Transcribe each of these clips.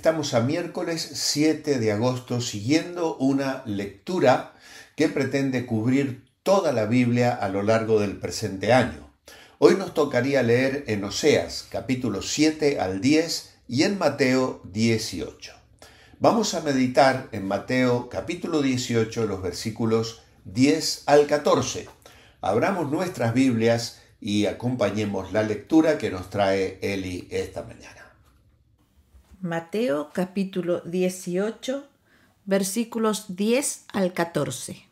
Estamos a miércoles 7 de agosto siguiendo una lectura que pretende cubrir toda la Biblia a lo largo del presente año. Hoy nos tocaría leer en Oseas capítulo 7 al 10 y en Mateo 18. Vamos a meditar en Mateo capítulo 18 los versículos 10 al 14. Abramos nuestras Biblias y acompañemos la lectura que nos trae Eli esta mañana. Mateo capítulo 18, versículos 10 al 14.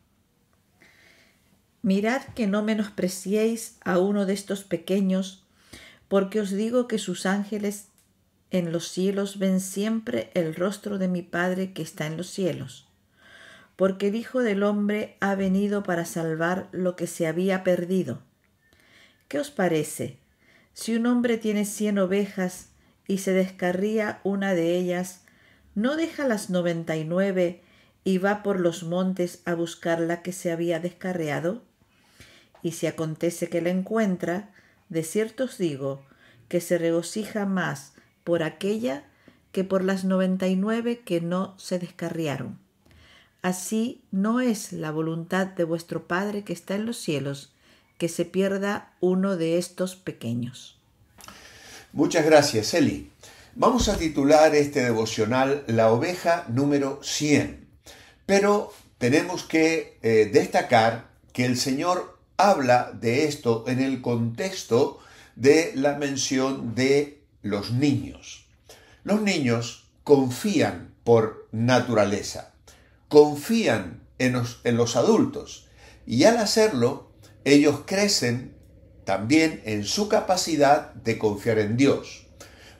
Mirad que no menospreciéis a uno de estos pequeños, porque os digo que sus ángeles en los cielos ven siempre el rostro de mi Padre que está en los cielos, porque el Hijo del Hombre ha venido para salvar lo que se había perdido. ¿Qué os parece? Si un hombre tiene cien ovejas y se descarría una de ellas, ¿no deja las noventa y nueve y va por los montes a buscar la que se había descarreado? Y si acontece que la encuentra, de cierto os digo, que se regocija más por aquella que por las noventa y nueve que no se descarriaron. Así no es la voluntad de vuestro Padre que está en los cielos, que se pierda uno de estos pequeños. Muchas gracias, Eli. Vamos a titular este devocional La oveja número 100. Pero tenemos que eh, destacar que el Señor habla de esto en el contexto de la mención de los niños. Los niños confían por naturaleza, confían en los adultos y al hacerlo ellos crecen también en su capacidad de confiar en Dios.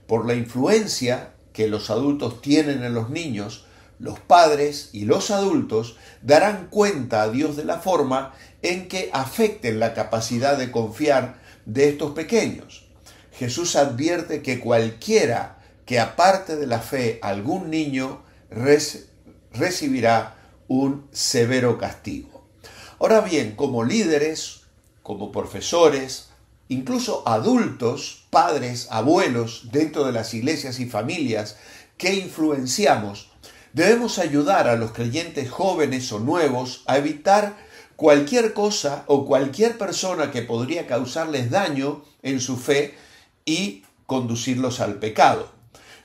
Por la influencia que los adultos tienen en los niños, los padres y los adultos darán cuenta a Dios de la forma en que afecten la capacidad de confiar de estos pequeños. Jesús advierte que cualquiera que aparte de la fe algún niño recibirá un severo castigo. Ahora bien, como líderes como profesores, incluso adultos, padres, abuelos, dentro de las iglesias y familias que influenciamos, debemos ayudar a los creyentes jóvenes o nuevos a evitar cualquier cosa o cualquier persona que podría causarles daño en su fe y conducirlos al pecado.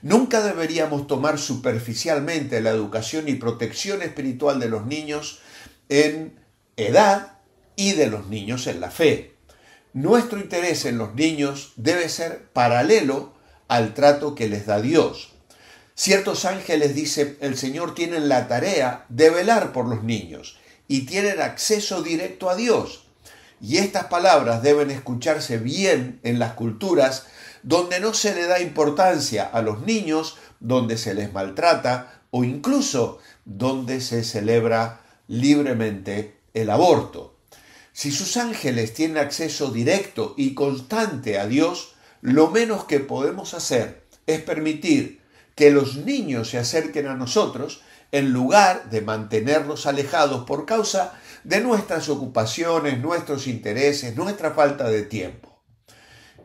Nunca deberíamos tomar superficialmente la educación y protección espiritual de los niños en edad y de los niños en la fe. Nuestro interés en los niños debe ser paralelo al trato que les da Dios. Ciertos ángeles, dicen el Señor, tienen la tarea de velar por los niños y tienen acceso directo a Dios. Y estas palabras deben escucharse bien en las culturas donde no se le da importancia a los niños, donde se les maltrata o incluso donde se celebra libremente el aborto. Si sus ángeles tienen acceso directo y constante a Dios, lo menos que podemos hacer es permitir que los niños se acerquen a nosotros en lugar de mantenerlos alejados por causa de nuestras ocupaciones, nuestros intereses, nuestra falta de tiempo.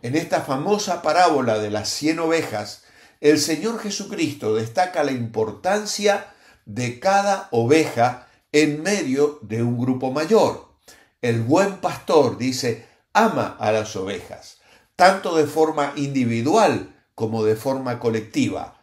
En esta famosa parábola de las cien ovejas, el Señor Jesucristo destaca la importancia de cada oveja en medio de un grupo mayor. El buen pastor, dice, ama a las ovejas, tanto de forma individual como de forma colectiva.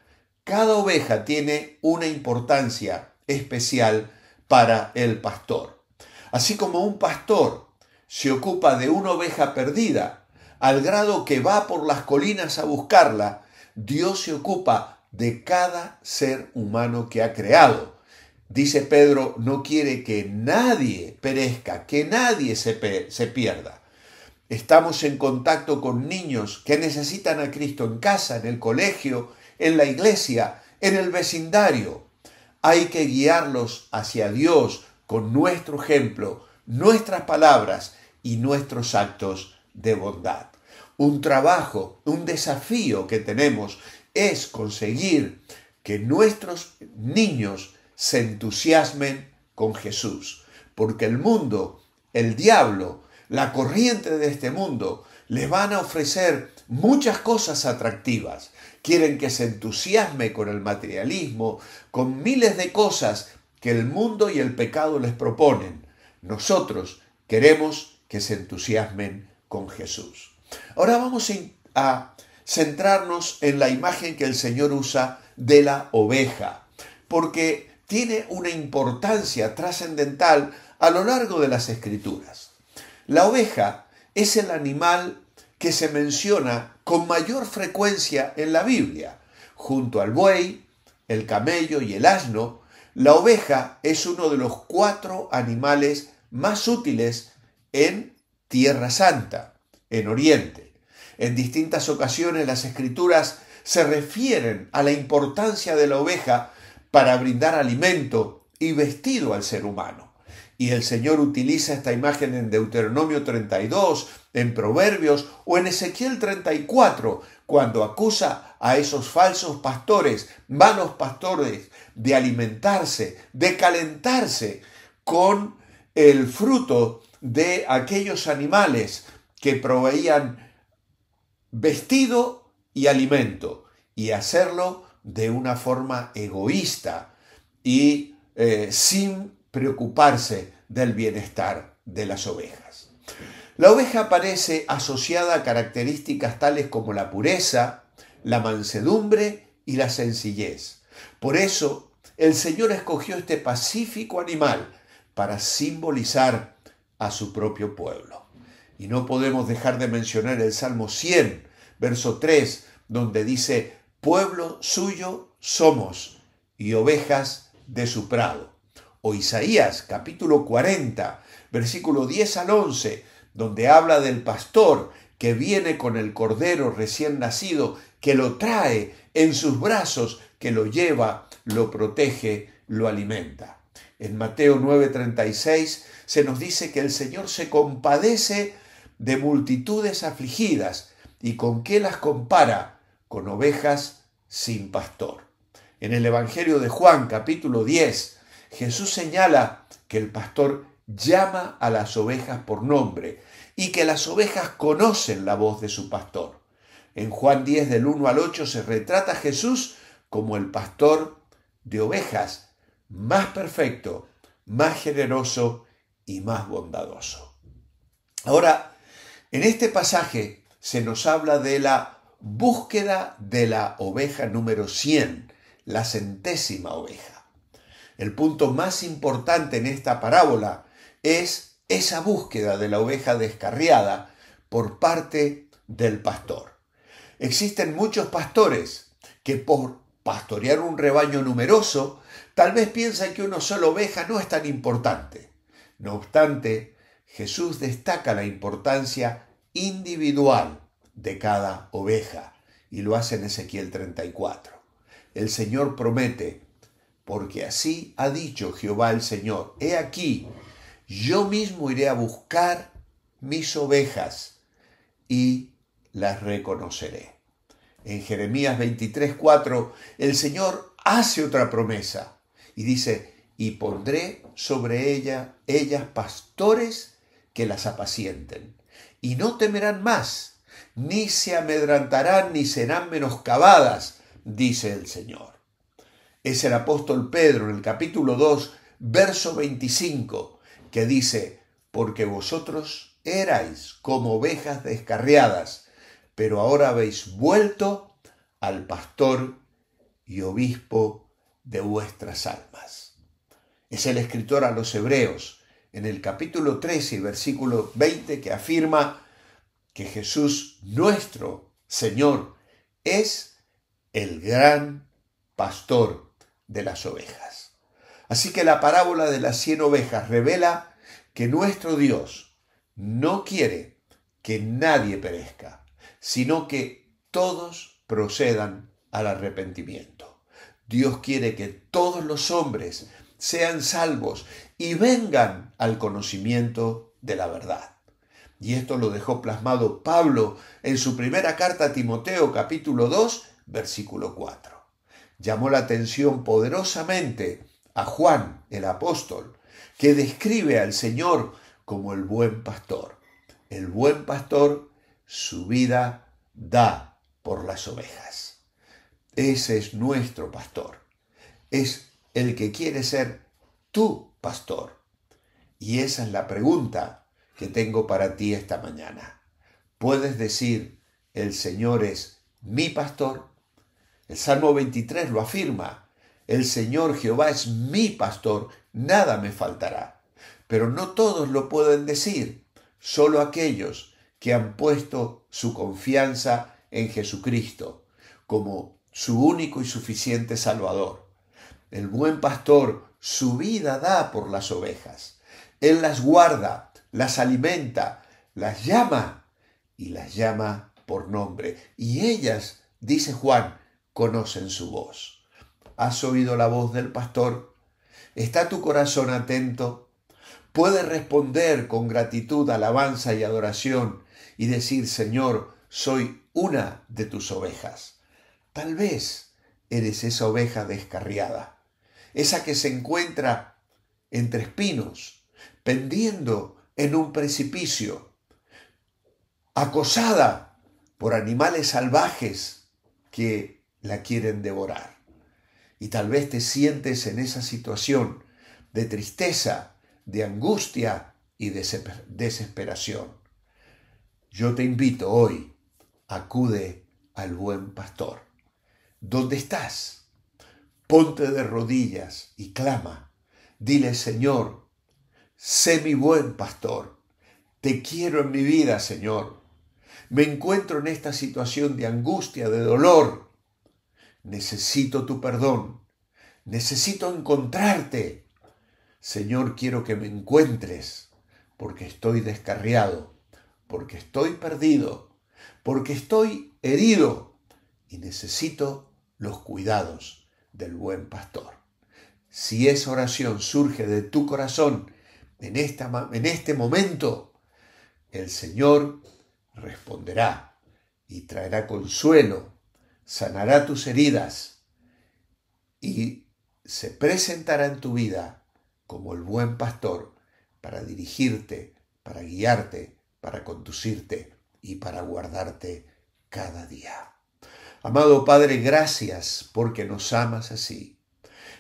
Cada oveja tiene una importancia especial para el pastor. Así como un pastor se ocupa de una oveja perdida, al grado que va por las colinas a buscarla, Dios se ocupa de cada ser humano que ha creado Dice Pedro, no quiere que nadie perezca, que nadie se, se, pierda. Estamos en contacto con niños que necesitan a Cristo en casa, en el colegio, en la iglesia, en el vecindario. Hay que guiarlos hacia Dios con nuestro ejemplo, nuestras palabras y nuestros actos de bondad. Un trabajo, un desafío que tenemos es conseguir que nuestros niños se entusiasmen con Jesús, porque el mundo, el diablo, la corriente de este mundo, les van a ofrecer muchas cosas atractivas. Quieren que se entusiasme con el materialismo, con miles de cosas que el mundo y el pecado les proponen. Nosotros queremos que se entusiasmen con Jesús. Ahora vamos a centrarnos en la imagen que el Señor usa de la oveja, porque tiene una importancia trascendental a lo largo de las escrituras. La oveja es el animal que se menciona con mayor frecuencia en la Biblia. Junto al buey, el camello y el asno, la oveja es uno de los cuatro animales más útiles en Tierra Santa, en Oriente. En distintas ocasiones las escrituras se refieren a la importancia de la oveja para brindar alimento y vestido al ser humano. Y el Señor utiliza esta imagen en Deuteronomio 32, en Proverbios o en Ezequiel 34, cuando acusa a esos falsos pastores, vanos pastores, de alimentarse, de calentarse con el fruto de aquellos animales que proveían vestido y alimento, y hacerlo de una forma egoísta y eh, sin preocuparse del bienestar de las ovejas. La oveja aparece asociada a características tales como la pureza, la mansedumbre y la sencillez. Por eso, el Señor escogió este pacífico animal para simbolizar a su propio pueblo. Y no podemos dejar de mencionar el Salmo 100, verso 3, donde dice, pueblo suyo somos y ovejas de su prado. O Isaías capítulo 40, versículo 10 al 11, donde habla del pastor que viene con el cordero recién nacido, que lo trae en sus brazos, que lo lleva, lo protege, lo alimenta. En Mateo 9:36 se nos dice que el Señor se compadece de multitudes afligidas y con qué las compara con ovejas sin pastor. En el Evangelio de Juan capítulo 10, Jesús señala que el pastor llama a las ovejas por nombre y que las ovejas conocen la voz de su pastor. En Juan 10 del 1 al 8 se retrata Jesús como el pastor de ovejas más perfecto, más generoso y más bondadoso. Ahora, en este pasaje se nos habla de la Búsqueda de la oveja número 100, la centésima oveja. El punto más importante en esta parábola es esa búsqueda de la oveja descarriada por parte del pastor. Existen muchos pastores que por pastorear un rebaño numeroso, tal vez piensan que una sola oveja no es tan importante. No obstante, Jesús destaca la importancia individual de cada oveja. Y lo hace en Ezequiel 34. El Señor promete, porque así ha dicho Jehová el Señor, he aquí, yo mismo iré a buscar mis ovejas y las reconoceré. En Jeremías 23, 4, el Señor hace otra promesa y dice, y pondré sobre ella ellas pastores que las apacienten, y no temerán más ni se amedrantarán ni serán menoscabadas, dice el Señor. Es el apóstol Pedro en el capítulo 2, verso 25, que dice, porque vosotros erais como ovejas descarriadas, pero ahora habéis vuelto al pastor y obispo de vuestras almas. Es el escritor a los hebreos en el capítulo 13, versículo 20, que afirma, que Jesús nuestro Señor es el gran pastor de las ovejas. Así que la parábola de las cien ovejas revela que nuestro Dios no quiere que nadie perezca, sino que todos procedan al arrepentimiento. Dios quiere que todos los hombres sean salvos y vengan al conocimiento de la verdad. Y esto lo dejó plasmado Pablo en su primera carta a Timoteo capítulo 2 versículo 4. Llamó la atención poderosamente a Juan el apóstol, que describe al Señor como el buen pastor. El buen pastor su vida da por las ovejas. Ese es nuestro pastor. Es el que quiere ser tu pastor. Y esa es la pregunta que tengo para ti esta mañana. Puedes decir, el Señor es mi pastor. El Salmo 23 lo afirma. El Señor Jehová es mi pastor, nada me faltará. Pero no todos lo pueden decir, solo aquellos que han puesto su confianza en Jesucristo como su único y suficiente Salvador. El buen pastor su vida da por las ovejas. Él las guarda, las alimenta, las llama y las llama por nombre. Y ellas, dice Juan, conocen su voz. ¿Has oído la voz del pastor? ¿Está tu corazón atento? Puede responder con gratitud, alabanza y adoración y decir, Señor, soy una de tus ovejas? Tal vez eres esa oveja descarriada, esa que se encuentra entre espinos, pendiendo en un precipicio, acosada por animales salvajes que la quieren devorar. Y tal vez te sientes en esa situación de tristeza, de angustia y de desesperación. Yo te invito hoy, acude al buen pastor. ¿Dónde estás? Ponte de rodillas y clama. Dile, Señor, Sé mi buen pastor. Te quiero en mi vida, Señor. Me encuentro en esta situación de angustia, de dolor. Necesito tu perdón. Necesito encontrarte. Señor, quiero que me encuentres porque estoy descarriado, porque estoy perdido, porque estoy herido y necesito los cuidados del buen pastor. Si esa oración surge de tu corazón, en, esta, en este momento, el Señor responderá y traerá consuelo, sanará tus heridas y se presentará en tu vida como el buen pastor para dirigirte, para guiarte, para conducirte y para guardarte cada día. Amado Padre, gracias porque nos amas así.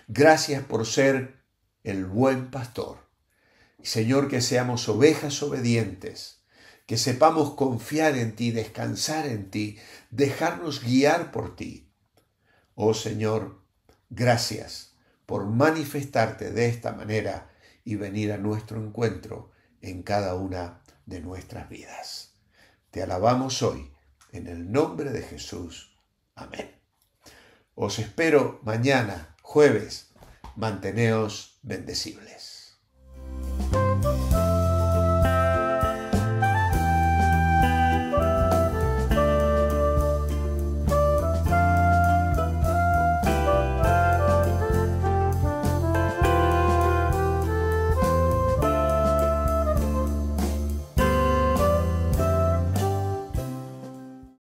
Gracias por ser el buen pastor Señor, que seamos ovejas obedientes, que sepamos confiar en ti, descansar en ti, dejarnos guiar por ti. Oh Señor, gracias por manifestarte de esta manera y venir a nuestro encuentro en cada una de nuestras vidas. Te alabamos hoy, en el nombre de Jesús. Amén. Os espero mañana, jueves. Manteneos bendecibles.